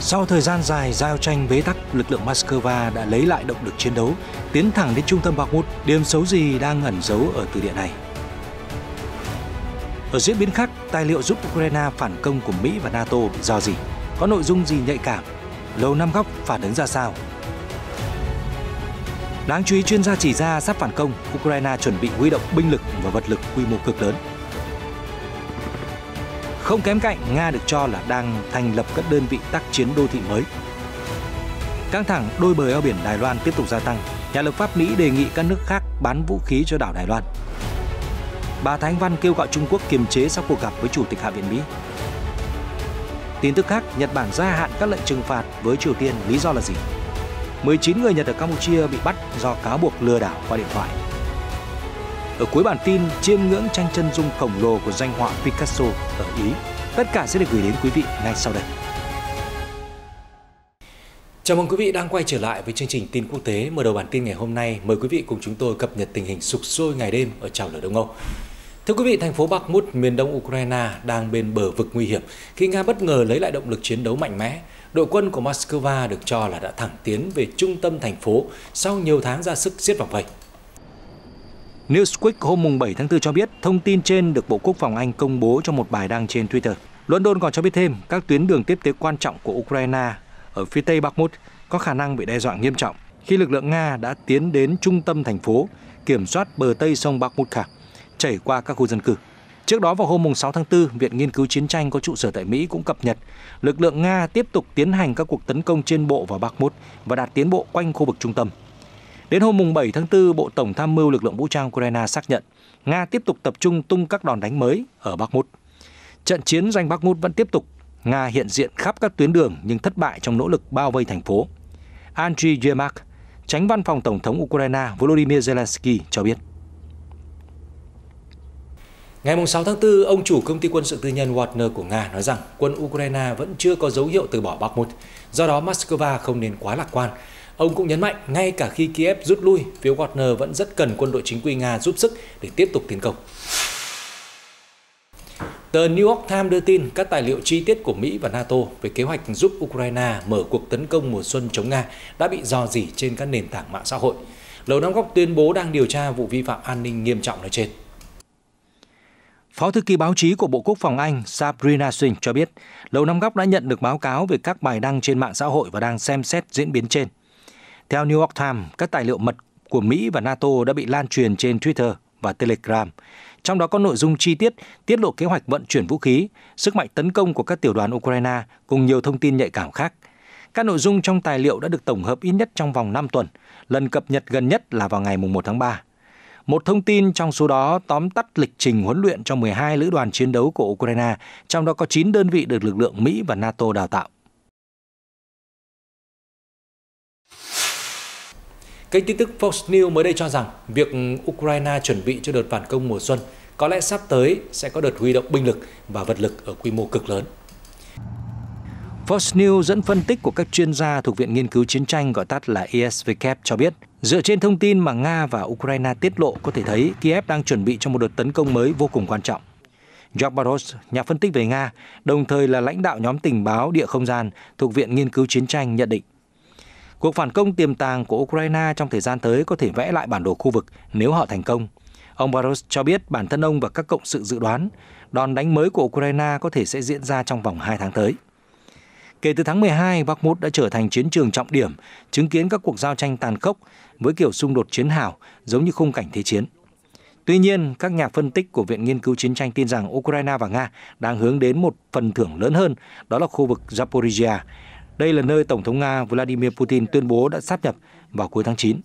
Sau thời gian dài giao tranh bế tắc, lực lượng Moscow đã lấy lại động lực chiến đấu, tiến thẳng đến trung tâm Bakhmut. Điểm xấu gì đang ẩn giấu ở từ điện này? Ở diễn biến khác, tài liệu giúp Ukraine phản công của Mỹ và NATO bị do gì? Có nội dung gì nhạy cảm? Lầu Năm Góc phản ứng ra sao? Đáng chú ý chuyên gia chỉ ra sắp phản công, Ukraine chuẩn bị huy động binh lực và vật lực quy mô cực lớn không kém cạnh, Nga được cho là đang thành lập các đơn vị tác chiến đô thị mới. Căng thẳng đôi bờ eo biển Đài Loan tiếp tục gia tăng. Nhà lập pháp Mỹ đề nghị các nước khác bán vũ khí cho đảo Đài Loan. Bà thánh Văn kêu gọi Trung Quốc kiềm chế sau cuộc gặp với Chủ tịch Hạ viện Mỹ. Tin tức khác, Nhật Bản gia hạn các lệnh trừng phạt với Triều Tiên lý do là gì? 19 người Nhật ở Campuchia bị bắt do cáo buộc lừa đảo qua điện thoại. Ở cuối bản tin, chiêm ngưỡng tranh chân dung khổng lồ của danh họa Picasso ở Ý. Tất cả sẽ được gửi đến quý vị ngay sau đây. Chào mừng quý vị đang quay trở lại với chương trình tin quốc tế. Mở đầu bản tin ngày hôm nay, mời quý vị cùng chúng tôi cập nhật tình hình sụp sôi ngày đêm ở trào lửa Đông Âu. Thưa quý vị, thành phố Bakhmut, miền đông Ukraine đang bên bờ vực nguy hiểm khi Nga bất ngờ lấy lại động lực chiến đấu mạnh mẽ. Đội quân của Moscow được cho là đã thẳng tiến về trung tâm thành phố sau nhiều tháng ra sức giết vòng vây. Newsweek hôm 7 tháng 4 cho biết thông tin trên được Bộ Quốc phòng Anh công bố trong một bài đăng trên Twitter. London còn cho biết thêm các tuyến đường tiếp tế quan trọng của Ukraine ở phía tây Bakhmut có khả năng bị đe dọa nghiêm trọng khi lực lượng Nga đã tiến đến trung tâm thành phố, kiểm soát bờ tây sông Bakhmutka, chảy qua các khu dân cư. Trước đó vào hôm 6 tháng 4, Viện Nghiên cứu Chiến tranh có trụ sở tại Mỹ cũng cập nhật lực lượng Nga tiếp tục tiến hành các cuộc tấn công trên bộ vào Bakhmut và đạt tiến bộ quanh khu vực trung tâm. Đến hôm mùng 7 tháng 4, Bộ Tổng tham mưu lực lượng vũ trang Ukraine xác nhận Nga tiếp tục tập trung tung các đòn đánh mới ở Bakhmut. Trận chiến giành Bakhmut vẫn tiếp tục. Nga hiện diện khắp các tuyến đường nhưng thất bại trong nỗ lực bao vây thành phố. Andriy Yermak, tránh văn phòng Tổng thống Ukraine Volodymyr Zelensky cho biết. Ngày 6 tháng 4, ông chủ công ty quân sự tư nhân Wagner của Nga nói rằng quân Ukraine vẫn chưa có dấu hiệu từ bỏ Bakhmut, do đó Moscow không nên quá lạc quan Ông cũng nhấn mạnh, ngay cả khi Kiev rút lui, phía Wagner vẫn rất cần quân đội chính quy Nga giúp sức để tiếp tục tiến công. Tờ New York Times đưa tin các tài liệu chi tiết của Mỹ và NATO về kế hoạch giúp Ukraine mở cuộc tấn công mùa xuân chống Nga đã bị dò dỉ trên các nền tảng mạng xã hội. Lầu Năm Góc tuyên bố đang điều tra vụ vi phạm an ninh nghiêm trọng nói trên. Phó thư ký báo chí của Bộ Quốc phòng Anh Sabrina Singh cho biết, Lầu Năm Góc đã nhận được báo cáo về các bài đăng trên mạng xã hội và đang xem xét diễn biến trên. Theo New York Times, các tài liệu mật của Mỹ và NATO đã bị lan truyền trên Twitter và Telegram. Trong đó có nội dung chi tiết tiết lộ kế hoạch vận chuyển vũ khí, sức mạnh tấn công của các tiểu đoàn Ukraine cùng nhiều thông tin nhạy cảm khác. Các nội dung trong tài liệu đã được tổng hợp ít nhất trong vòng 5 tuần, lần cập nhật gần nhất là vào ngày 1 tháng 3. Một thông tin trong số đó tóm tắt lịch trình huấn luyện cho 12 lữ đoàn chiến đấu của Ukraine, trong đó có 9 đơn vị được lực lượng Mỹ và NATO đào tạo. Kênh tin tức Fox News mới đây cho rằng việc Ukraine chuẩn bị cho đợt phản công mùa xuân có lẽ sắp tới sẽ có đợt huy động binh lực và vật lực ở quy mô cực lớn. Fox News dẫn phân tích của các chuyên gia thuộc Viện Nghiên cứu Chiến tranh gọi tắt là ESVK cho biết, dựa trên thông tin mà Nga và Ukraine tiết lộ có thể thấy Kiev đang chuẩn bị cho một đợt tấn công mới vô cùng quan trọng. George Baros, nhà phân tích về Nga, đồng thời là lãnh đạo nhóm tình báo địa không gian thuộc Viện Nghiên cứu Chiến tranh nhận định Cuộc phản công tiềm tàng của Ukraine trong thời gian tới có thể vẽ lại bản đồ khu vực nếu họ thành công. Ông Baros cho biết bản thân ông và các cộng sự dự đoán đòn đánh mới của Ukraine có thể sẽ diễn ra trong vòng 2 tháng tới. Kể từ tháng 12, Bakhmut đã trở thành chiến trường trọng điểm, chứng kiến các cuộc giao tranh tàn khốc với kiểu xung đột chiến hào giống như khung cảnh thế chiến. Tuy nhiên, các nhà phân tích của Viện Nghiên cứu Chiến tranh tin rằng Ukraine và Nga đang hướng đến một phần thưởng lớn hơn, đó là khu vực Zaporizhia, đây là nơi Tổng thống Nga Vladimir Putin tuyên bố đã sáp nhập vào cuối tháng 9.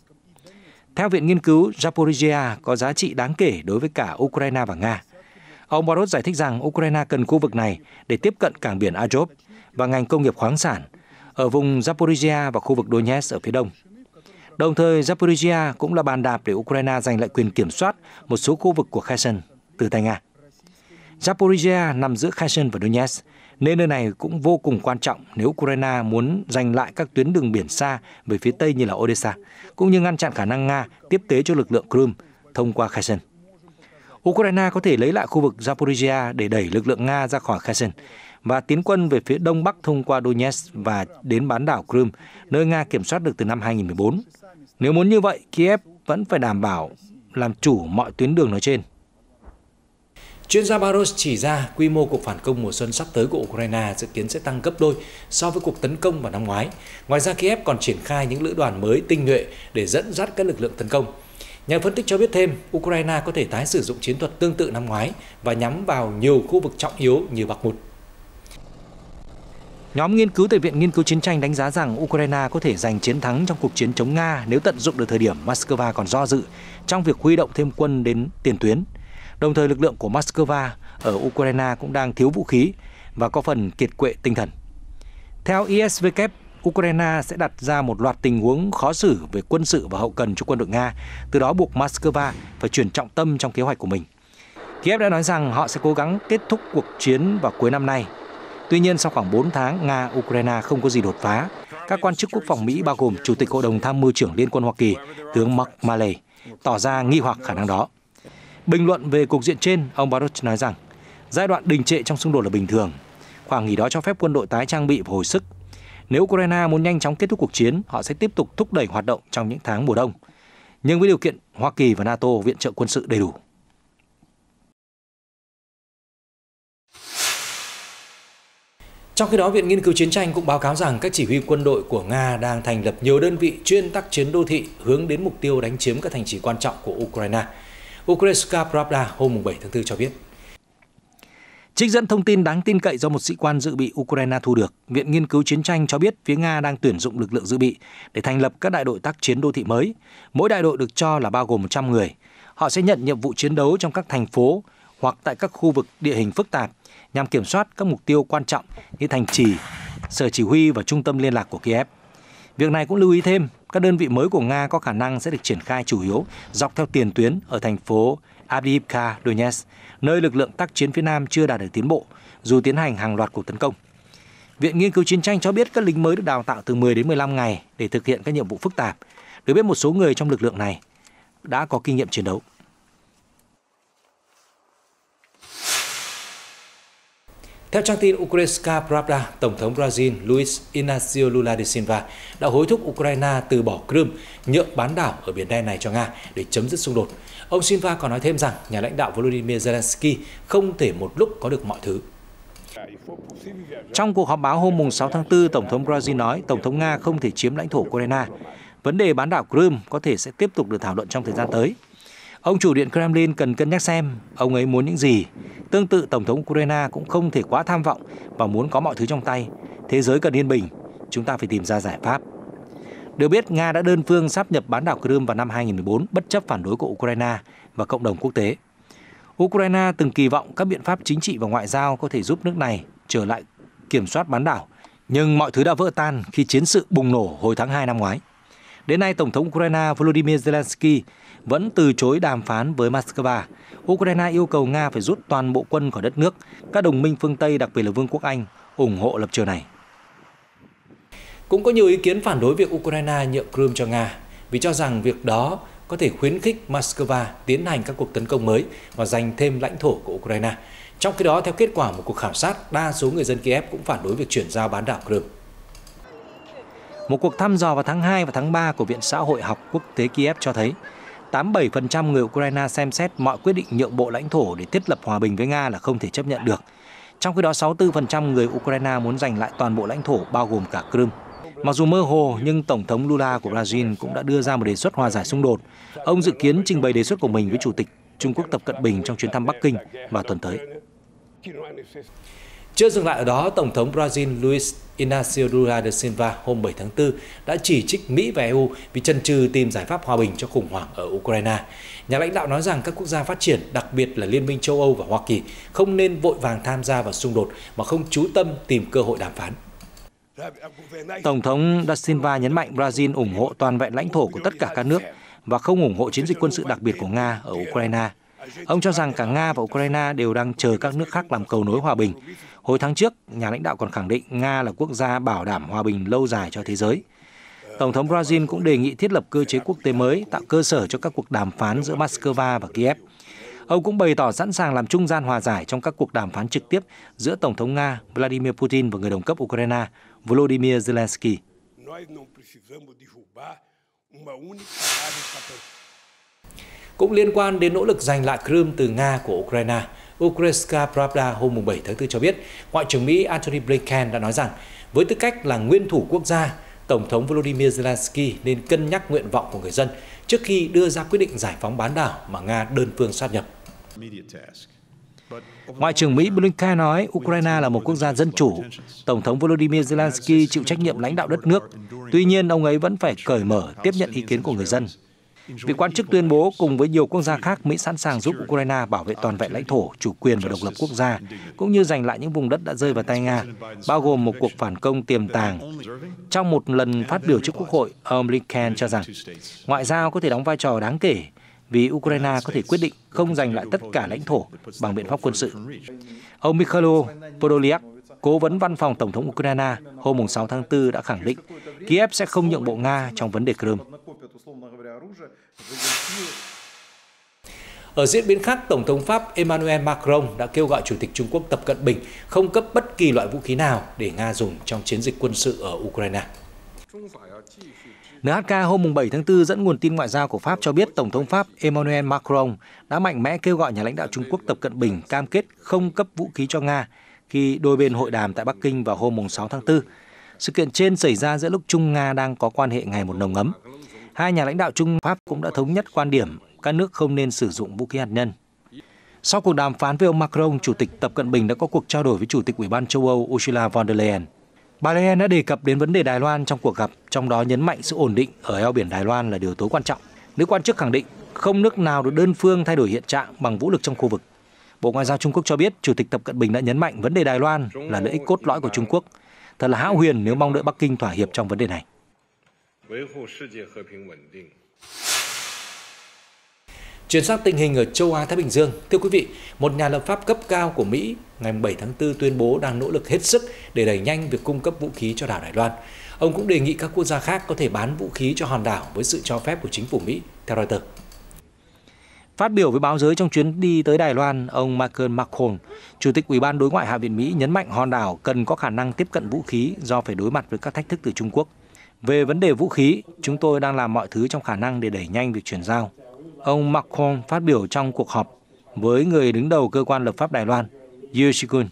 Theo Viện Nghiên cứu, Zaporizhia có giá trị đáng kể đối với cả Ukraine và Nga. Ông Barot giải thích rằng Ukraine cần khu vực này để tiếp cận cảng biển Azov và ngành công nghiệp khoáng sản ở vùng Zaporizhia và khu vực Donetsk ở phía đông. Đồng thời, Zaporizhia cũng là bàn đạp để Ukraine giành lại quyền kiểm soát một số khu vực của Kherson từ tay Nga. Zaporizhia nằm giữa Kherson và Donetsk, nên nơi này cũng vô cùng quan trọng nếu Ukraine muốn giành lại các tuyến đường biển xa về phía Tây như là Odessa, cũng như ngăn chặn khả năng Nga tiếp tế cho lực lượng Crimea thông qua Kherson. Ukraine có thể lấy lại khu vực Zaporizhia để đẩy lực lượng Nga ra khỏi Kherson và tiến quân về phía đông bắc thông qua Donetsk và đến bán đảo Crimea, nơi Nga kiểm soát được từ năm 2014. Nếu muốn như vậy, Kiev vẫn phải đảm bảo làm chủ mọi tuyến đường nói trên. Chuyên gia Baros chỉ ra quy mô cuộc phản công mùa xuân sắp tới của Ukraine dự kiến sẽ tăng gấp đôi so với cuộc tấn công vào năm ngoái. Ngoài ra, Kiev còn triển khai những lữ đoàn mới tinh nhuệ để dẫn dắt các lực lượng tấn công. Nhà phân tích cho biết thêm, Ukraine có thể tái sử dụng chiến thuật tương tự năm ngoái và nhắm vào nhiều khu vực trọng yếu như bạc Bakhmut. Nhóm nghiên cứu tại Viện Nghiên cứu Chiến tranh đánh giá rằng Ukraine có thể giành chiến thắng trong cuộc chiến chống Nga nếu tận dụng được thời điểm Moscow còn do dự trong việc huy động thêm quân đến tiền tuyến. Đồng thời lực lượng của Moscow ở Ukraine cũng đang thiếu vũ khí và có phần kiệt quệ tinh thần. Theo ISW, Ukraine sẽ đặt ra một loạt tình huống khó xử về quân sự và hậu cần cho quân đội Nga, từ đó buộc Moscow phải chuyển trọng tâm trong kế hoạch của mình. Kiev đã nói rằng họ sẽ cố gắng kết thúc cuộc chiến vào cuối năm nay. Tuy nhiên, sau khoảng 4 tháng, Nga-Ukraine không có gì đột phá. Các quan chức quốc phòng Mỹ bao gồm Chủ tịch Hội đồng Tham mưu trưởng Liên quân Hoa Kỳ, tướng Mark Milley, tỏ ra nghi hoặc khả năng đó. Bình luận về cuộc diện trên, ông Baruch nói rằng giai đoạn đình trệ trong xung đột là bình thường. Khoảng nghỉ đó cho phép quân đội tái trang bị và hồi sức. Nếu Ukraine muốn nhanh chóng kết thúc cuộc chiến, họ sẽ tiếp tục thúc đẩy hoạt động trong những tháng mùa đông. Nhưng với điều kiện Hoa Kỳ và NATO viện trợ quân sự đầy đủ. Trong khi đó, Viện Nghiên cứu Chiến tranh cũng báo cáo rằng các chỉ huy quân đội của Nga đang thành lập nhiều đơn vị chuyên tác chiến đô thị hướng đến mục tiêu đánh chiếm các thành trì quan trọng của Ukraine. Ukreska Pravda hôm 7 tháng 4 cho biết. Trích dẫn thông tin đáng tin cậy do một sĩ quan dự bị Ukraine thu được, Viện Nghiên cứu Chiến tranh cho biết phía Nga đang tuyển dụng lực lượng dự bị để thành lập các đại đội tác chiến đô thị mới. Mỗi đại đội được cho là bao gồm 100 người. Họ sẽ nhận nhiệm vụ chiến đấu trong các thành phố hoặc tại các khu vực địa hình phức tạp nhằm kiểm soát các mục tiêu quan trọng như thành trì, sở chỉ huy và trung tâm liên lạc của Kiev. Việc này cũng lưu ý thêm các đơn vị mới của Nga có khả năng sẽ được triển khai chủ yếu dọc theo tiền tuyến ở thành phố Avdiivka, Donetsk, nơi lực lượng tác chiến phía Nam chưa đạt được tiến bộ, dù tiến hành hàng loạt cuộc tấn công. Viện Nghiên cứu Chiến tranh cho biết các lính mới được đào tạo từ 10 đến 15 ngày để thực hiện các nhiệm vụ phức tạp. Được biết một số người trong lực lượng này đã có kinh nghiệm chiến đấu. Theo trang tin Ukrainska Pravda, Tổng thống Brazil Luiz Inácio Lula da Silva đã hối thúc Ukraine từ bỏ Crimea, nhượng bán đảo ở biển đen này cho Nga để chấm dứt xung đột. Ông Silva còn nói thêm rằng nhà lãnh đạo Volodymyr Zelensky không thể một lúc có được mọi thứ. Trong cuộc họp báo hôm 6 tháng 4, Tổng thống Brazil nói Tổng thống Nga không thể chiếm lãnh thổ Ukraine. Vấn đề bán đảo Crimea có thể sẽ tiếp tục được thảo luận trong thời gian tới. Ông chủ điện Kremlin cần cân nhắc xem ông ấy muốn những gì. Tương tự Tổng thống Ukraine cũng không thể quá tham vọng và muốn có mọi thứ trong tay. Thế giới cần yên bình, chúng ta phải tìm ra giải pháp. Được biết, Nga đã đơn phương sáp nhập bán đảo Crimea vào năm 2014 bất chấp phản đối của Ukraine và cộng đồng quốc tế. Ukraine từng kỳ vọng các biện pháp chính trị và ngoại giao có thể giúp nước này trở lại kiểm soát bán đảo, nhưng mọi thứ đã vỡ tan khi chiến sự bùng nổ hồi tháng 2 năm ngoái. Đến nay, Tổng thống Ukraine Volodymyr Zelensky vẫn từ chối đàm phán với Moscow. Ukraine yêu cầu Nga phải rút toàn bộ quân khỏi đất nước. Các đồng minh phương Tây, đặc biệt là Vương quốc Anh, ủng hộ lập trường này. Cũng có nhiều ý kiến phản đối việc Ukraine nhượng Crimea cho Nga vì cho rằng việc đó có thể khuyến khích Moscow tiến hành các cuộc tấn công mới và giành thêm lãnh thổ của Ukraine. Trong khi đó, theo kết quả một cuộc khảo sát, đa số người dân Kiev cũng phản đối việc chuyển giao bán đảo Crimea. Một cuộc thăm dò vào tháng 2 và tháng 3 của Viện Xã hội học quốc tế Kiev cho thấy 87% người Ukraine xem xét mọi quyết định nhượng bộ lãnh thổ để thiết lập hòa bình với Nga là không thể chấp nhận được. Trong khi đó, 64% người Ukraine muốn giành lại toàn bộ lãnh thổ bao gồm cả Crimea. Mặc dù mơ hồ nhưng Tổng thống Lula của Brazil cũng đã đưa ra một đề xuất hòa giải xung đột. Ông dự kiến trình bày đề xuất của mình với Chủ tịch Trung Quốc Tập Cận Bình trong chuyến thăm Bắc Kinh vào tuần tới. Chưa dừng lại ở đó, Tổng thống Brazil Luiz Inácio Lula da Silva hôm 7 tháng 4 đã chỉ trích Mỹ và EU vì chần chừ tìm giải pháp hòa bình cho khủng hoảng ở Ukraine. Nhà lãnh đạo nói rằng các quốc gia phát triển, đặc biệt là Liên minh châu Âu và Hoa Kỳ, không nên vội vàng tham gia vào xung đột mà không chú tâm tìm cơ hội đàm phán. Tổng thống Da Silva nhấn mạnh Brazil ủng hộ toàn vẹn lãnh thổ của tất cả các nước và không ủng hộ chiến dịch quân sự đặc biệt của Nga ở Ukraine. Ông cho rằng cả Nga và Ukraine đều đang chờ các nước khác làm cầu nối hòa bình. Hồi tháng trước, nhà lãnh đạo còn khẳng định Nga là quốc gia bảo đảm hòa bình lâu dài cho thế giới. Tổng thống Brazil cũng đề nghị thiết lập cơ chế quốc tế mới tạo cơ sở cho các cuộc đàm phán giữa Moscow và Kiev. Ông cũng bày tỏ sẵn sàng làm trung gian hòa giải trong các cuộc đàm phán trực tiếp giữa Tổng thống Nga Vladimir Putin và người đồng cấp Ukraine Volodymyr Zelensky cũng liên quan đến nỗ lực giành lại Crimea từ Nga của Ukraine. Ukrainska Pravda hôm 7 tháng 4 cho biết, Ngoại trưởng Mỹ Antony Blinken đã nói rằng với tư cách là nguyên thủ quốc gia, Tổng thống Volodymyr Zelensky nên cân nhắc nguyện vọng của người dân trước khi đưa ra quyết định giải phóng bán đảo mà Nga đơn phương sát nhập. Ngoại trưởng Mỹ Blinken nói Ukraine là một quốc gia dân chủ. Tổng thống Volodymyr Zelensky chịu trách nhiệm lãnh đạo đất nước. Tuy nhiên, ông ấy vẫn phải cởi mở tiếp nhận ý kiến của người dân Vị quan chức tuyên bố cùng với nhiều quốc gia khác Mỹ sẵn sàng giúp Ukraine bảo vệ toàn vẹn lãnh thổ, chủ quyền và độc lập quốc gia, cũng như giành lại những vùng đất đã rơi vào tay Nga, bao gồm một cuộc phản công tiềm tàng. Trong một lần phát biểu trước Quốc hội, ông Blinken cho rằng ngoại giao có thể đóng vai trò đáng kể vì Ukraine có thể quyết định không giành lại tất cả lãnh thổ bằng biện pháp quân sự. Ông Mikhailo Podolyak, cố vấn văn phòng Tổng thống Ukraine hôm 6 tháng 4 đã khẳng định Kiev sẽ không nhượng bộ Nga trong vấn đề Crimea условно говоря, оружие, заглушило ở diễn biến khác, Tổng thống Pháp Emmanuel Macron đã kêu gọi Chủ tịch Trung Quốc Tập Cận Bình không cấp bất kỳ loại vũ khí nào để Nga dùng trong chiến dịch quân sự ở Ukraine. NHK hôm 7 tháng 4 dẫn nguồn tin ngoại giao của Pháp cho biết Tổng thống Pháp Emmanuel Macron đã mạnh mẽ kêu gọi nhà lãnh đạo Trung Quốc Tập Cận Bình cam kết không cấp vũ khí cho Nga khi đôi bên hội đàm tại Bắc Kinh vào hôm 6 tháng 4. Sự kiện trên xảy ra giữa lúc Trung Nga đang có quan hệ ngày một nồng ấm. Hai nhà lãnh đạo Trung Pháp cũng đã thống nhất quan điểm các nước không nên sử dụng vũ khí hạt nhân. Sau cuộc đàm phán với ông Macron, Chủ tịch Tập Cận Bình đã có cuộc trao đổi với Chủ tịch Ủy ban châu Âu Ursula von der Leyen. Bà Leyen đã đề cập đến vấn đề Đài Loan trong cuộc gặp, trong đó nhấn mạnh sự ổn định ở eo biển Đài Loan là điều tối quan trọng. Nữ quan chức khẳng định không nước nào được đơn phương thay đổi hiện trạng bằng vũ lực trong khu vực. Bộ Ngoại giao Trung Quốc cho biết Chủ tịch Tập Cận Bình đã nhấn mạnh vấn đề Đài Loan là lợi ích cốt lõi của Trung Quốc. Thật là hão huyền nếu mong đợi Bắc Kinh thỏa hiệp trong vấn đề này. 维护世界和平稳定。Chuyển sang tình hình ở châu Á Thái Bình Dương, thưa quý vị, một nhà lập pháp cấp cao của Mỹ ngày 7 tháng 4 tuyên bố đang nỗ lực hết sức để đẩy nhanh việc cung cấp vũ khí cho đảo Đài Loan. Ông cũng đề nghị các quốc gia khác có thể bán vũ khí cho hòn đảo với sự cho phép của chính phủ Mỹ, theo Reuters. Phát biểu với báo giới trong chuyến đi tới Đài Loan, ông Michael McCall, Chủ tịch Ủy ban Đối ngoại Hạ viện Mỹ nhấn mạnh hòn đảo cần có khả năng tiếp cận vũ khí do phải đối mặt với các thách thức từ Trung Quốc. Về vấn đề vũ khí, chúng tôi đang làm mọi thứ trong khả năng để đẩy nhanh việc chuyển giao. Ông Macron phát biểu trong cuộc họp với người đứng đầu cơ quan lập pháp Đài Loan, Yu Yoshikun.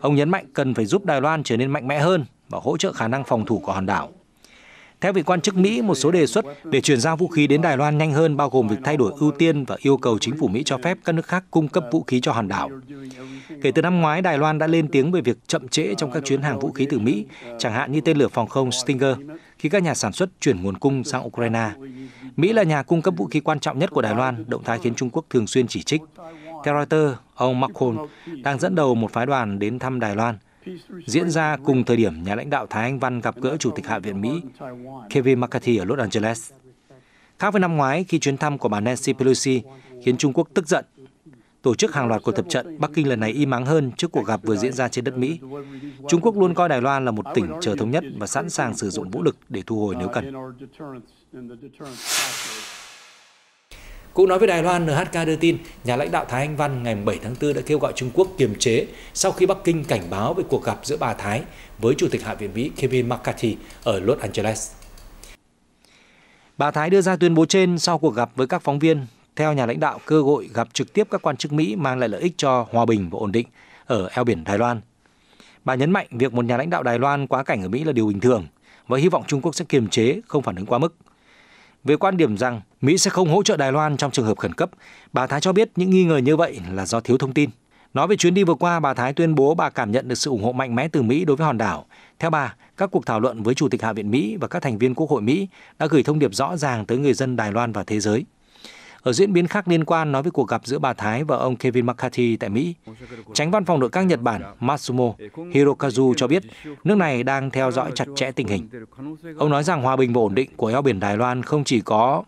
Ông nhấn mạnh cần phải giúp Đài Loan trở nên mạnh mẽ hơn và hỗ trợ khả năng phòng thủ của hòn đảo. Theo vị quan chức Mỹ, một số đề xuất để chuyển giao vũ khí đến Đài Loan nhanh hơn bao gồm việc thay đổi ưu tiên và yêu cầu chính phủ Mỹ cho phép các nước khác cung cấp vũ khí cho hòn đảo. Kể từ năm ngoái, Đài Loan đã lên tiếng về việc chậm trễ trong các chuyến hàng vũ khí từ Mỹ, chẳng hạn như tên lửa phòng không Stinger, khi các nhà sản xuất chuyển nguồn cung sang Ukraine. Mỹ là nhà cung cấp vũ khí quan trọng nhất của Đài Loan, động thái khiến Trung Quốc thường xuyên chỉ trích. Theo Reuters, ông Macron đang dẫn đầu một phái đoàn đến thăm Đài Loan diễn ra cùng thời điểm nhà lãnh đạo Thái Anh Văn gặp gỡ Chủ tịch Hạ viện Mỹ Kevin McCarthy ở Los Angeles. Khác với năm ngoái khi chuyến thăm của bà Nancy Pelosi khiến Trung Quốc tức giận, tổ chức hàng loạt cuộc tập trận, Bắc Kinh lần này im mắng hơn trước cuộc gặp vừa diễn ra trên đất Mỹ. Trung Quốc luôn coi Đài Loan là một tỉnh chờ thống nhất và sẵn sàng sử dụng vũ lực để thu hồi nếu cần. Cũng nói với Đài Loan, NHK đưa tin, nhà lãnh đạo Thái Anh Văn ngày 7 tháng 4 đã kêu gọi Trung Quốc kiềm chế sau khi Bắc Kinh cảnh báo về cuộc gặp giữa bà Thái với Chủ tịch Hạ viện Mỹ Kevin McCarthy ở Los Angeles. Bà Thái đưa ra tuyên bố trên sau cuộc gặp với các phóng viên. Theo nhà lãnh đạo, cơ hội gặp trực tiếp các quan chức Mỹ mang lại lợi ích cho hòa bình và ổn định ở eo biển Đài Loan. Bà nhấn mạnh việc một nhà lãnh đạo Đài Loan quá cảnh ở Mỹ là điều bình thường và hy vọng Trung Quốc sẽ kiềm chế, không phản ứng quá mức – về quan điểm rằng Mỹ sẽ không hỗ trợ Đài Loan trong trường hợp khẩn cấp. Bà Thái cho biết những nghi ngờ như vậy là do thiếu thông tin. Nói về chuyến đi vừa qua, bà Thái tuyên bố bà cảm nhận được sự ủng hộ mạnh mẽ từ Mỹ đối với hòn đảo. Theo bà, các cuộc thảo luận với Chủ tịch Hạ viện Mỹ và các thành viên Quốc hội Mỹ đã gửi thông điệp rõ ràng tới người dân Đài Loan và thế giới. Ở diễn biến khác liên quan nói về cuộc gặp giữa bà Thái và ông Kevin McCarthy tại Mỹ, tránh văn phòng nội các Nhật Bản Matsumo Hirokazu cho biết nước này đang theo dõi chặt chẽ tình hình. Ông nói rằng hòa bình và ổn định của eo biển Đài Loan không chỉ có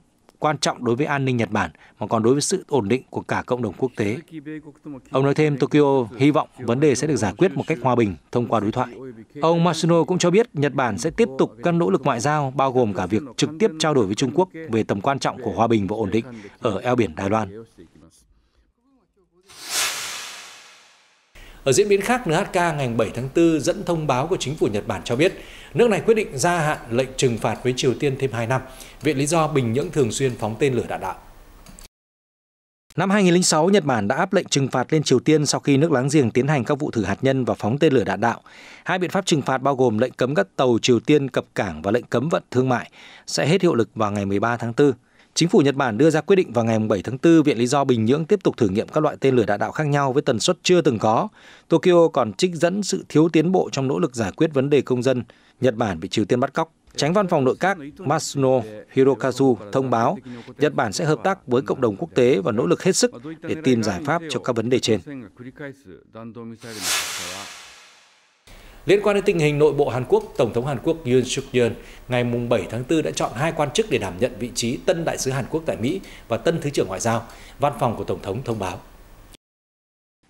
quan trọng đối với an ninh Nhật Bản mà còn đối với sự ổn định của cả cộng đồng quốc tế. Ông nói thêm Tokyo hy vọng vấn đề sẽ được giải quyết một cách hòa bình thông qua đối thoại. Ông Masuno cũng cho biết Nhật Bản sẽ tiếp tục các nỗ lực ngoại giao bao gồm cả việc trực tiếp trao đổi với Trung Quốc về tầm quan trọng của hòa bình và ổn định ở eo biển Đài Loan. Ở diễn biến khác, NHK ngày 7 tháng 4 dẫn thông báo của chính phủ Nhật Bản cho biết, nước này quyết định gia hạn lệnh trừng phạt với Triều Tiên thêm 2 năm viện lý do Bình Nhưỡng thường xuyên phóng tên lửa đạn đạo. Năm 2006, Nhật Bản đã áp lệnh trừng phạt lên Triều Tiên sau khi nước láng giềng tiến hành các vụ thử hạt nhân và phóng tên lửa đạn đạo. Hai biện pháp trừng phạt bao gồm lệnh cấm các tàu Triều Tiên cập cảng và lệnh cấm vận thương mại sẽ hết hiệu lực vào ngày 13 tháng 4. Chính phủ Nhật Bản đưa ra quyết định vào ngày 7 tháng 4 viện lý do Bình Nhưỡng tiếp tục thử nghiệm các loại tên lửa đạn đạo khác nhau với tần suất chưa từng có. Tokyo còn trích dẫn sự thiếu tiến bộ trong nỗ lực giải quyết vấn đề công dân Nhật Bản bị Triều Tiên bắt cóc. Tránh văn phòng nội các Masuno Hirokazu thông báo Nhật Bản sẽ hợp tác với cộng đồng quốc tế và nỗ lực hết sức để tìm giải pháp cho các vấn đề trên. Liên quan đến tình hình nội bộ Hàn Quốc, Tổng thống Hàn Quốc Yoon suk yeol ngày 7 tháng 4 đã chọn hai quan chức để đảm nhận vị trí tân đại sứ Hàn Quốc tại Mỹ và tân thứ trưởng ngoại giao, văn phòng của Tổng thống thông báo.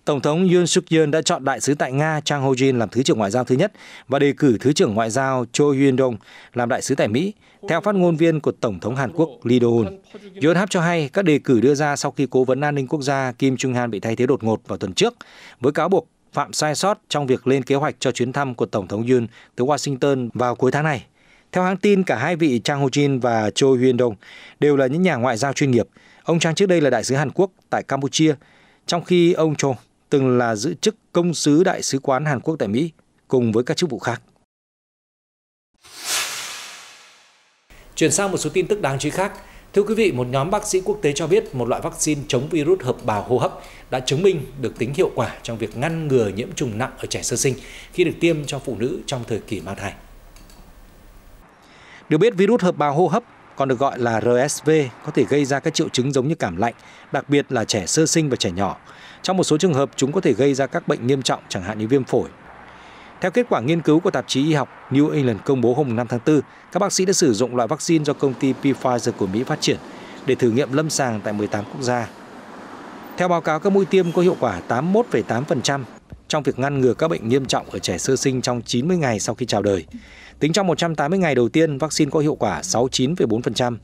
Tổng thống Yoon suk yeol đã chọn đại sứ tại Nga Chang Ho-jin làm thứ trưởng ngoại giao thứ nhất và đề cử thứ trưởng ngoại giao Cho Hyun-dong làm đại sứ tại Mỹ, theo phát ngôn viên của Tổng thống Hàn Quốc Lee Do-hun. Yoon Hap cho hay các đề cử đưa ra sau khi cố vấn an ninh quốc gia Kim Trung Han bị thay thế đột ngột vào tuần trước với cáo buộc phạm sai sót trong việc lên kế hoạch cho chuyến thăm của Tổng thống Yoon tới Washington vào cuối tháng này. Theo hãng tin, cả hai vị Chang Ho-jin và Cho Hyun Dong đều là những nhà ngoại giao chuyên nghiệp. Ông Chang trước đây là đại sứ Hàn Quốc tại Campuchia, trong khi ông Cho từng là giữ chức công sứ đại sứ quán Hàn Quốc tại Mỹ cùng với các chức vụ khác. Chuyển sang một số tin tức đáng chú ý khác. Thưa quý vị, một nhóm bác sĩ quốc tế cho biết một loại vaccine chống virus hợp bào hô hấp đã chứng minh được tính hiệu quả trong việc ngăn ngừa nhiễm trùng nặng ở trẻ sơ sinh khi được tiêm cho phụ nữ trong thời kỳ mang thai. Được biết, virus hợp bào hô hấp còn được gọi là RSV có thể gây ra các triệu chứng giống như cảm lạnh, đặc biệt là trẻ sơ sinh và trẻ nhỏ. Trong một số trường hợp, chúng có thể gây ra các bệnh nghiêm trọng chẳng hạn như viêm phổi, theo kết quả nghiên cứu của tạp chí y học New England công bố hôm 5 tháng 4, các bác sĩ đã sử dụng loại vaccine do công ty Pfizer của Mỹ phát triển để thử nghiệm lâm sàng tại 18 quốc gia. Theo báo cáo, các mũi tiêm có hiệu quả 81,8% trong việc ngăn ngừa các bệnh nghiêm trọng ở trẻ sơ sinh trong 90 ngày sau khi chào đời. Tính trong 180 ngày đầu tiên, vaccine có hiệu quả 69,4%,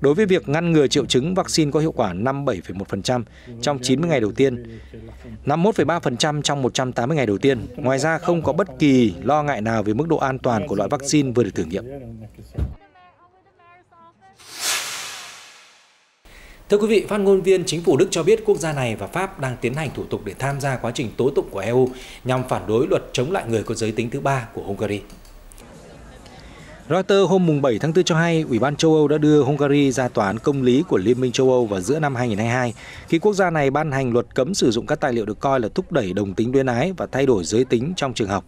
Đối với việc ngăn ngừa triệu chứng, vaccine có hiệu quả 57,1% trong 90 ngày đầu tiên, 51,3% trong 180 ngày đầu tiên. Ngoài ra, không có bất kỳ lo ngại nào về mức độ an toàn của loại vaccine vừa được thử nghiệm. Thưa quý vị, phát ngôn viên chính phủ Đức cho biết quốc gia này và Pháp đang tiến hành thủ tục để tham gia quá trình tố tụng của EU nhằm phản đối luật chống lại người có giới tính thứ ba của Hungary. Reuters hôm 7 tháng 4 cho hay, Ủy ban châu Âu đã đưa Hungary ra tòa án công lý của Liên minh châu Âu vào giữa năm 2022, khi quốc gia này ban hành luật cấm sử dụng các tài liệu được coi là thúc đẩy đồng tính luyến ái và thay đổi giới tính trong trường học.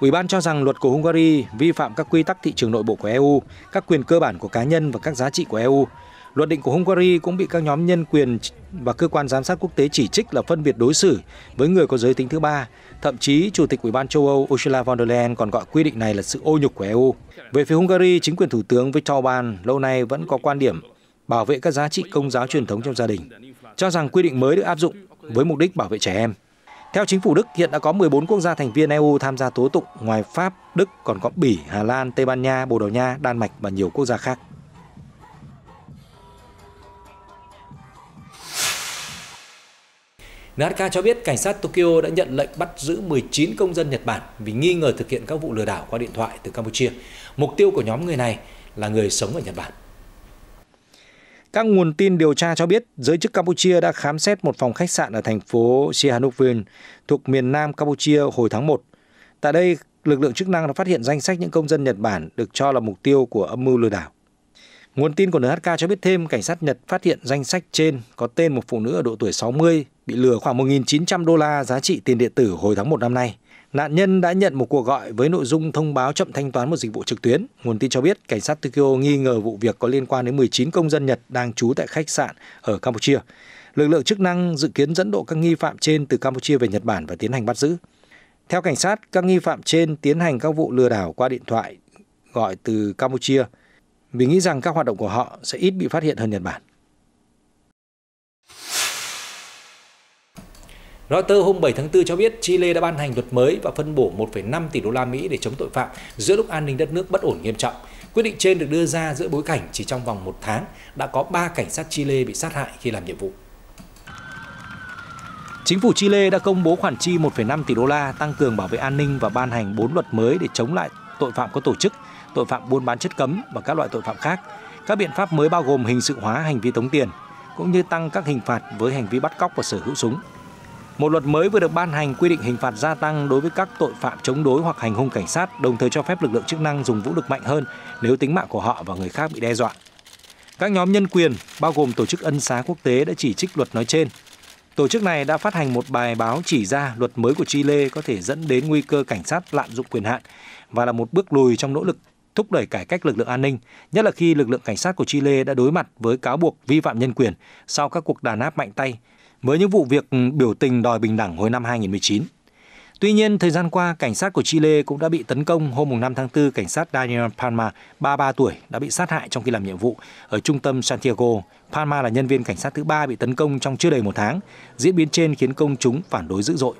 Ủy ban cho rằng luật của Hungary vi phạm các quy tắc thị trường nội bộ của EU, các quyền cơ bản của cá nhân và các giá trị của EU, Luật định của Hungary cũng bị các nhóm nhân quyền và cơ quan giám sát quốc tế chỉ trích là phân biệt đối xử với người có giới tính thứ ba. Thậm chí, Chủ tịch Ủy ban châu Âu Ursula von der Leyen còn gọi quy định này là sự ô nhục của EU. Về phía Hungary, chính quyền Thủ tướng Viktor Orbán lâu nay vẫn có quan điểm bảo vệ các giá trị công giáo truyền thống trong gia đình, cho rằng quy định mới được áp dụng với mục đích bảo vệ trẻ em. Theo chính phủ Đức, hiện đã có 14 quốc gia thành viên EU tham gia tố tụng, ngoài Pháp, Đức còn có Bỉ, Hà Lan, Tây Ban Nha, Bồ Đào Nha, Đan Mạch và nhiều quốc gia khác. NHK cho biết cảnh sát Tokyo đã nhận lệnh bắt giữ 19 công dân Nhật Bản vì nghi ngờ thực hiện các vụ lừa đảo qua điện thoại từ Campuchia. Mục tiêu của nhóm người này là người sống ở Nhật Bản. Các nguồn tin điều tra cho biết, giới chức Campuchia đã khám xét một phòng khách sạn ở thành phố Sihanoukville thuộc miền nam Campuchia hồi tháng 1. Tại đây, lực lượng chức năng đã phát hiện danh sách những công dân Nhật Bản được cho là mục tiêu của âm mưu lừa đảo. Nguồn tin của NHK cho biết thêm, cảnh sát Nhật phát hiện danh sách trên có tên một phụ nữ ở độ tuổi 60 bị lừa khoảng 1.900 đô la giá trị tiền điện tử hồi tháng 1 năm nay. Nạn nhân đã nhận một cuộc gọi với nội dung thông báo chậm thanh toán một dịch vụ trực tuyến. Nguồn tin cho biết, cảnh sát Tokyo nghi ngờ vụ việc có liên quan đến 19 công dân Nhật đang trú tại khách sạn ở Campuchia. Lực lượng chức năng dự kiến dẫn độ các nghi phạm trên từ Campuchia về Nhật Bản và tiến hành bắt giữ. Theo cảnh sát, các nghi phạm trên tiến hành các vụ lừa đảo qua điện thoại gọi từ Campuchia vì nghĩ rằng các hoạt động của họ sẽ ít bị phát hiện hơn Nhật Bản. Reuters hôm 7 tháng 4 cho biết Chile đã ban hành luật mới và phân bổ 1,5 tỷ đô la Mỹ để chống tội phạm giữa lúc an ninh đất nước bất ổn nghiêm trọng. Quyết định trên được đưa ra giữa bối cảnh chỉ trong vòng một tháng đã có 3 cảnh sát Chile bị sát hại khi làm nhiệm vụ. Chính phủ Chile đã công bố khoản chi 1,5 tỷ đô la tăng cường bảo vệ an ninh và ban hành 4 luật mới để chống lại tội phạm có tổ chức, tội phạm buôn bán chất cấm và các loại tội phạm khác. Các biện pháp mới bao gồm hình sự hóa hành vi tống tiền, cũng như tăng các hình phạt với hành vi bắt cóc và sở hữu súng. Một luật mới vừa được ban hành quy định hình phạt gia tăng đối với các tội phạm chống đối hoặc hành hung cảnh sát, đồng thời cho phép lực lượng chức năng dùng vũ lực mạnh hơn nếu tính mạng của họ và người khác bị đe dọa. Các nhóm nhân quyền, bao gồm Tổ chức Ân xá Quốc tế đã chỉ trích luật nói trên. Tổ chức này đã phát hành một bài báo chỉ ra luật mới của Chile có thể dẫn đến nguy cơ cảnh sát lạm dụng quyền hạn và là một bước lùi trong nỗ lực thúc đẩy cải cách lực lượng an ninh, nhất là khi lực lượng cảnh sát của Chile đã đối mặt với cáo buộc vi phạm nhân quyền sau các cuộc đàn áp mạnh tay với những vụ việc ừ, biểu tình đòi bình đẳng hồi năm 2019. Tuy nhiên, thời gian qua, cảnh sát của Chile cũng đã bị tấn công hôm 5 tháng 4, cảnh sát Daniel Palma, 33 tuổi, đã bị sát hại trong khi làm nhiệm vụ ở trung tâm Santiago. Palma là nhân viên cảnh sát thứ ba bị tấn công trong chưa đầy một tháng. Diễn biến trên khiến công chúng phản đối dữ dội.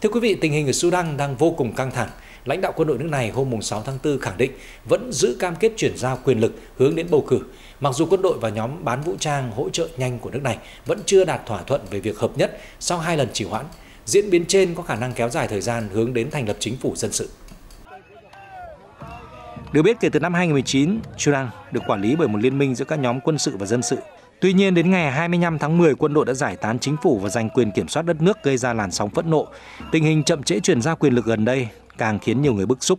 Thưa quý vị, tình hình ở Sudan đang vô cùng căng thẳng lãnh đạo quân đội nước này hôm 6 tháng 4 khẳng định vẫn giữ cam kết chuyển giao quyền lực hướng đến bầu cử, mặc dù quân đội và nhóm bán vũ trang hỗ trợ nhanh của nước này vẫn chưa đạt thỏa thuận về việc hợp nhất sau hai lần trì hoãn. Diễn biến trên có khả năng kéo dài thời gian hướng đến thành lập chính phủ dân sự. Được biết kể từ năm 2019, Sudan được quản lý bởi một liên minh giữa các nhóm quân sự và dân sự. Tuy nhiên, đến ngày 25 tháng 10, quân đội đã giải tán chính phủ và giành quyền kiểm soát đất nước gây ra làn sóng phẫn nộ. Tình hình chậm trễ chuyển giao quyền lực gần đây càng khiến nhiều người bức xúc.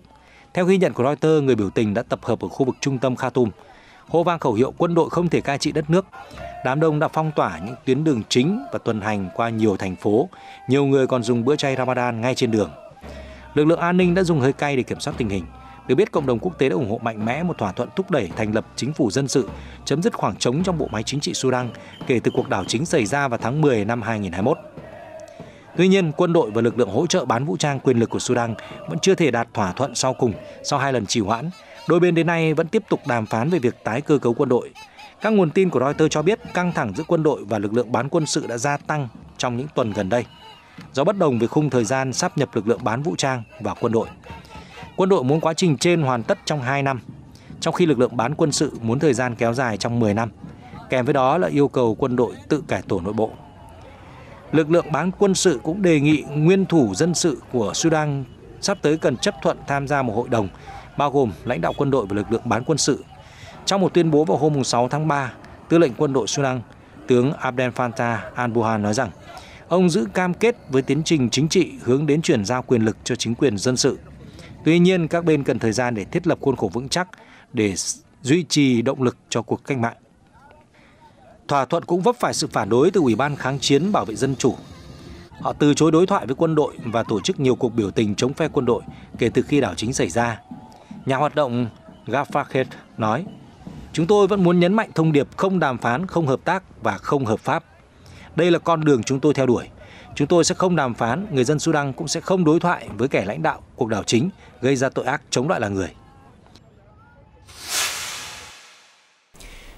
Theo ghi nhận của Reuters, người biểu tình đã tập hợp ở khu vực trung tâm Khartoum, hô vang khẩu hiệu quân đội không thể cai trị đất nước. Đám đông đã phong tỏa những tuyến đường chính và tuần hành qua nhiều thành phố. Nhiều người còn dùng bữa chay Ramadan ngay trên đường. Lực lượng an ninh đã dùng hơi cay để kiểm soát tình hình. Được biết, cộng đồng quốc tế đã ủng hộ mạnh mẽ một thỏa thuận thúc đẩy thành lập chính phủ dân sự, chấm dứt khoảng trống trong bộ máy chính trị Sudan kể từ cuộc đảo chính xảy ra vào tháng 10 năm 2021. Tuy nhiên, quân đội và lực lượng hỗ trợ bán vũ trang quyền lực của Sudan vẫn chưa thể đạt thỏa thuận sau cùng sau hai lần trì hoãn. Đôi bên đến nay vẫn tiếp tục đàm phán về việc tái cơ cấu quân đội. Các nguồn tin của Reuters cho biết căng thẳng giữa quân đội và lực lượng bán quân sự đã gia tăng trong những tuần gần đây do bất đồng về khung thời gian sắp nhập lực lượng bán vũ trang và quân đội. Quân đội muốn quá trình trên hoàn tất trong 2 năm, trong khi lực lượng bán quân sự muốn thời gian kéo dài trong 10 năm. Kèm với đó là yêu cầu quân đội tự cải tổ nội bộ. Lực lượng bán quân sự cũng đề nghị nguyên thủ dân sự của Sudan sắp tới cần chấp thuận tham gia một hội đồng bao gồm lãnh đạo quân đội và lực lượng bán quân sự. Trong một tuyên bố vào hôm 6 tháng 3, Tư lệnh quân đội Sudan, tướng Abdel Fattah al-Burhan nói rằng ông giữ cam kết với tiến trình chính trị hướng đến chuyển giao quyền lực cho chính quyền dân sự. Tuy nhiên, các bên cần thời gian để thiết lập khuôn khổ vững chắc để duy trì động lực cho cuộc cách mạng. Thỏa thuận cũng vấp phải sự phản đối từ Ủy ban kháng chiến bảo vệ dân chủ. Họ từ chối đối thoại với quân đội và tổ chức nhiều cuộc biểu tình chống phe quân đội kể từ khi đảo chính xảy ra. Nhà hoạt động Gafaket nói, Chúng tôi vẫn muốn nhấn mạnh thông điệp không đàm phán, không hợp tác và không hợp pháp. Đây là con đường chúng tôi theo đuổi. Chúng tôi sẽ không đàm phán, người dân Sudan cũng sẽ không đối thoại với kẻ lãnh đạo cuộc đảo chính gây ra tội ác chống lại là người.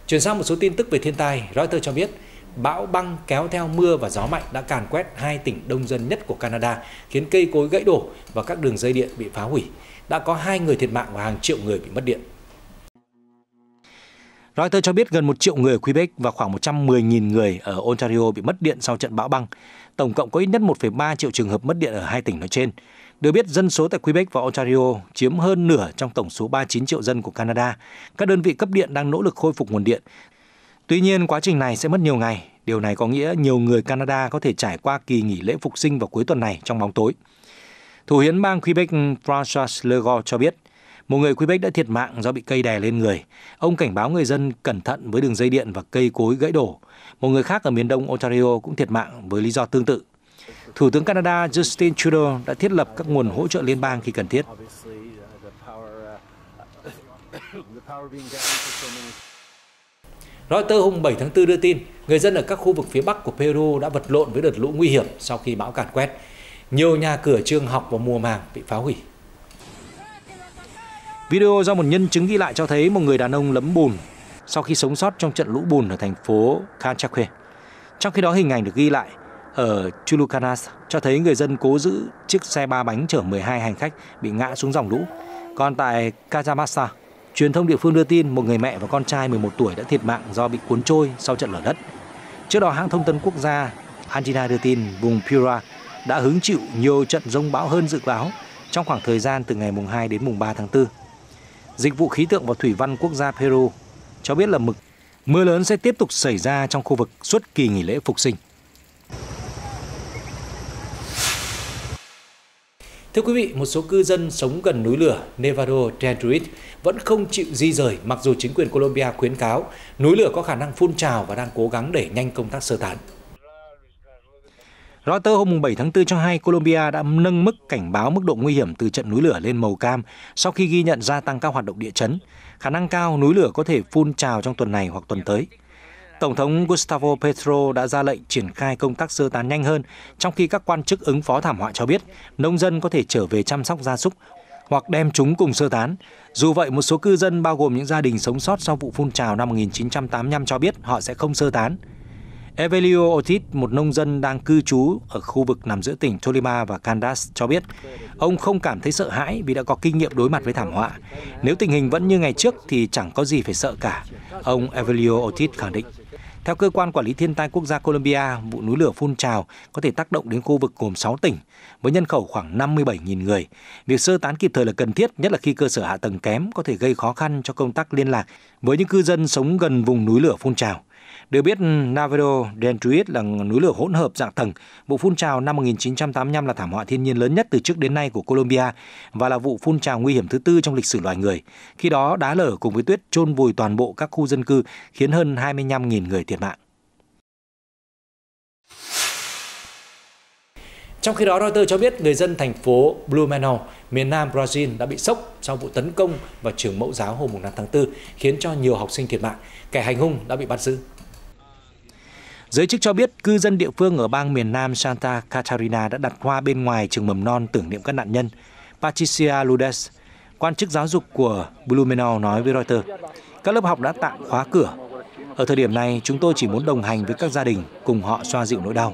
Chuyển sang một số tin tức về thiên tai, Reuters cho biết bão băng kéo theo mưa và gió mạnh đã càn quét hai tỉnh đông dân nhất của Canada, khiến cây cối gãy đổ và các đường dây điện bị phá hủy. Đã có hai người thiệt mạng và hàng triệu người bị mất điện. Reuters cho biết gần 1 triệu người ở Quebec và khoảng 110.000 người ở Ontario bị mất điện sau trận bão băng. Tổng cộng có ít nhất 1,3 triệu trường hợp mất điện ở hai tỉnh nói trên. Được biết, dân số tại Quebec và Ontario chiếm hơn nửa trong tổng số 39 triệu dân của Canada. Các đơn vị cấp điện đang nỗ lực khôi phục nguồn điện. Tuy nhiên, quá trình này sẽ mất nhiều ngày. Điều này có nghĩa nhiều người Canada có thể trải qua kỳ nghỉ lễ phục sinh vào cuối tuần này trong bóng tối. Thủ hiến bang Quebec François Legault cho biết, một người Quebec đã thiệt mạng do bị cây đè lên người. Ông cảnh báo người dân cẩn thận với đường dây điện và cây cối gãy đổ. Một người khác ở miền đông Ontario cũng thiệt mạng với lý do tương tự. Thủ tướng Canada Justin Trudeau đã thiết lập các nguồn hỗ trợ liên bang khi cần thiết. Reuters hôm 7 tháng 4 đưa tin, người dân ở các khu vực phía bắc của Peru đã vật lộn với đợt lũ nguy hiểm sau khi bão càn quét. Nhiều nhà cửa trường học và mùa màng bị phá hủy. Video do một nhân chứng ghi lại cho thấy một người đàn ông lấm bùn sau khi sống sót trong trận lũ bùn ở thành phố Canchaque. Trong khi đó hình ảnh được ghi lại ở Chulucanas cho thấy người dân cố giữ chiếc xe ba bánh chở 12 hành khách bị ngã xuống dòng lũ. Còn tại Kazamasa, truyền thông địa phương đưa tin một người mẹ và con trai 11 tuổi đã thiệt mạng do bị cuốn trôi sau trận lở đất. Trước đó, hãng thông tấn quốc gia Argentina đưa tin vùng Piura đã hứng chịu nhiều trận rông bão hơn dự báo trong khoảng thời gian từ ngày mùng 2 đến mùng 3 tháng 4. Dịch vụ khí tượng và thủy văn quốc gia Peru cho biết là mực mưa lớn sẽ tiếp tục xảy ra trong khu vực suốt kỳ nghỉ lễ phục sinh. Thưa quý vị, một số cư dân sống gần núi lửa Nevado Tenerife vẫn không chịu di rời mặc dù chính quyền Colombia khuyến cáo núi lửa có khả năng phun trào và đang cố gắng đẩy nhanh công tác sơ tán. Reuters hôm 7 tháng 4 cho hay Colombia đã nâng mức cảnh báo mức độ nguy hiểm từ trận núi lửa lên màu cam sau khi ghi nhận gia tăng các hoạt động địa chấn. Khả năng cao núi lửa có thể phun trào trong tuần này hoặc tuần tới. Tổng thống Gustavo Petro đã ra lệnh triển khai công tác sơ tán nhanh hơn, trong khi các quan chức ứng phó thảm họa cho biết nông dân có thể trở về chăm sóc gia súc hoặc đem chúng cùng sơ tán. Dù vậy, một số cư dân bao gồm những gia đình sống sót sau vụ phun trào năm 1985 cho biết họ sẽ không sơ tán. Evelio Otis, một nông dân đang cư trú ở khu vực nằm giữa tỉnh Tolima và Candas, cho biết ông không cảm thấy sợ hãi vì đã có kinh nghiệm đối mặt với thảm họa. Nếu tình hình vẫn như ngày trước thì chẳng có gì phải sợ cả, ông Evelio Otis khẳng định. Theo cơ quan quản lý thiên tai quốc gia Colombia, vụ núi lửa phun trào có thể tác động đến khu vực gồm 6 tỉnh với nhân khẩu khoảng 57.000 người. Việc sơ tán kịp thời là cần thiết, nhất là khi cơ sở hạ tầng kém có thể gây khó khăn cho công tác liên lạc với những cư dân sống gần vùng núi lửa phun trào. Được biết, Navedo Dentruit là núi lửa hỗn hợp dạng tầng. Vụ phun trào năm 1985 là thảm họa thiên nhiên lớn nhất từ trước đến nay của Colombia và là vụ phun trào nguy hiểm thứ tư trong lịch sử loài người. Khi đó, đá lở cùng với tuyết chôn vùi toàn bộ các khu dân cư, khiến hơn 25.000 người thiệt mạng. Trong khi đó, Reuters cho biết người dân thành phố Blumenau, miền nam Brazil đã bị sốc sau vụ tấn công vào trường mẫu giáo hôm 5 tháng 4, khiến cho nhiều học sinh thiệt mạng. Kẻ hành hung đã bị bắt giữ. Giới chức cho biết cư dân địa phương ở bang miền Nam Santa Catarina đã đặt hoa bên ngoài trường mầm non tưởng niệm các nạn nhân. Patricia Ludes, quan chức giáo dục của Blumenau nói với Reuters, các lớp học đã tạm khóa cửa. Ở thời điểm này, chúng tôi chỉ muốn đồng hành với các gia đình, cùng họ xoa dịu nỗi đau.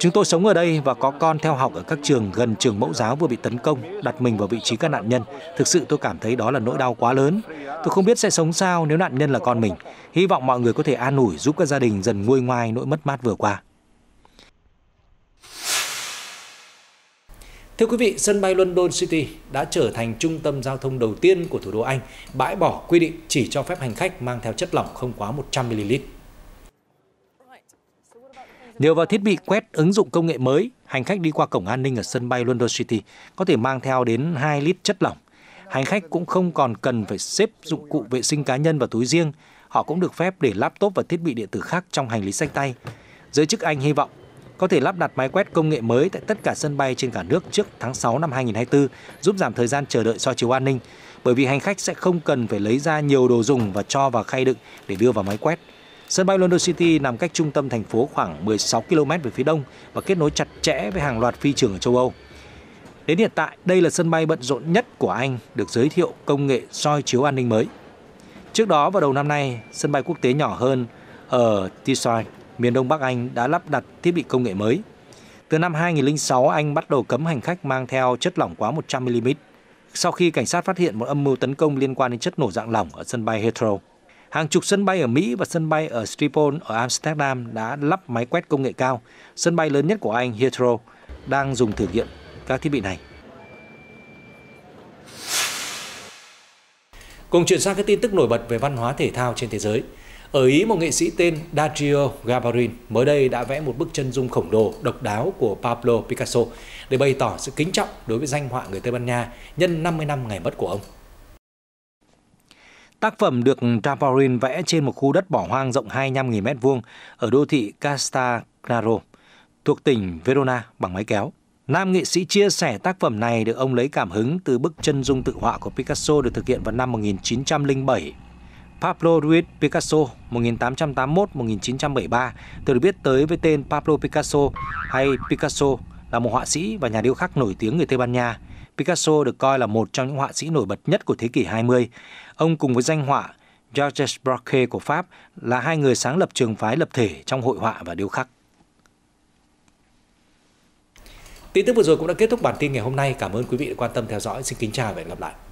Chúng tôi sống ở đây và có con theo học ở các trường gần trường mẫu giáo vừa bị tấn công, đặt mình vào vị trí các nạn nhân. Thực sự tôi cảm thấy đó là nỗi đau quá lớn. Tôi không biết sẽ sống sao nếu nạn nhân là con mình. Hy vọng mọi người có thể an ủi giúp các gia đình dần nguôi ngoai nỗi mất mát vừa qua. Thưa quý vị, sân bay London City đã trở thành trung tâm giao thông đầu tiên của thủ đô Anh bãi bỏ quy định chỉ cho phép hành khách mang theo chất lỏng không quá 100ml. Nhờ vào thiết bị quét ứng dụng công nghệ mới, hành khách đi qua cổng an ninh ở sân bay London City có thể mang theo đến 2 lít chất lỏng. Hành khách cũng không còn cần phải xếp dụng cụ vệ sinh cá nhân vào túi riêng, họ cũng được phép để laptop và thiết bị điện tử khác trong hành lý sách tay. Giới chức Anh hy vọng có thể lắp đặt máy quét công nghệ mới tại tất cả sân bay trên cả nước trước tháng 6 năm 2024, giúp giảm thời gian chờ đợi soi chiếu an ninh, bởi vì hành khách sẽ không cần phải lấy ra nhiều đồ dùng và cho vào khay đựng để đưa vào máy quét. Sân bay London City nằm cách trung tâm thành phố khoảng 16 km về phía đông và kết nối chặt chẽ với hàng loạt phi trường ở châu Âu. Đến hiện tại, đây là sân bay bận rộn nhất của Anh được giới thiệu công nghệ soi chiếu an ninh mới. Trước đó vào đầu năm nay, sân bay quốc tế nhỏ hơn ở Teesside, miền đông Bắc Anh đã lắp đặt thiết bị công nghệ mới. Từ năm 2006, Anh bắt đầu cấm hành khách mang theo chất lỏng quá 100 mm sau khi cảnh sát phát hiện một âm mưu tấn công liên quan đến chất nổ dạng lỏng ở sân bay Heathrow. Hàng chục sân bay ở Mỹ và sân bay ở Schiphol ở Amsterdam đã lắp máy quét công nghệ cao. Sân bay lớn nhất của Anh, Heathrow, đang dùng thử nghiệm các thiết bị này. Cùng chuyển sang các tin tức nổi bật về văn hóa thể thao trên thế giới. Ở Ý, một nghệ sĩ tên Dario Gabarin mới đây đã vẽ một bức chân dung khổng lồ độc đáo của Pablo Picasso để bày tỏ sự kính trọng đối với danh họa người Tây Ban Nha nhân 50 năm ngày mất của ông. Tác phẩm được Tavarin vẽ trên một khu đất bỏ hoang rộng 25.000 m2 ở đô thị Castagnaro, thuộc tỉnh Verona bằng máy kéo. Nam nghệ sĩ chia sẻ tác phẩm này được ông lấy cảm hứng từ bức chân dung tự họa của Picasso được thực hiện vào năm 1907. Pablo Ruiz Picasso 1881-1973 được biết tới với tên Pablo Picasso hay Picasso là một họa sĩ và nhà điêu khắc nổi tiếng người Tây Ban Nha. Picasso được coi là một trong những họa sĩ nổi bật nhất của thế kỷ 20. Ông cùng với danh họa Georges Braque của Pháp là hai người sáng lập trường phái lập thể trong hội họa và điêu khắc. Tin tức vừa rồi cũng đã kết thúc bản tin ngày hôm nay. Cảm ơn quý vị đã quan tâm theo dõi. Xin kính chào và hẹn gặp lại.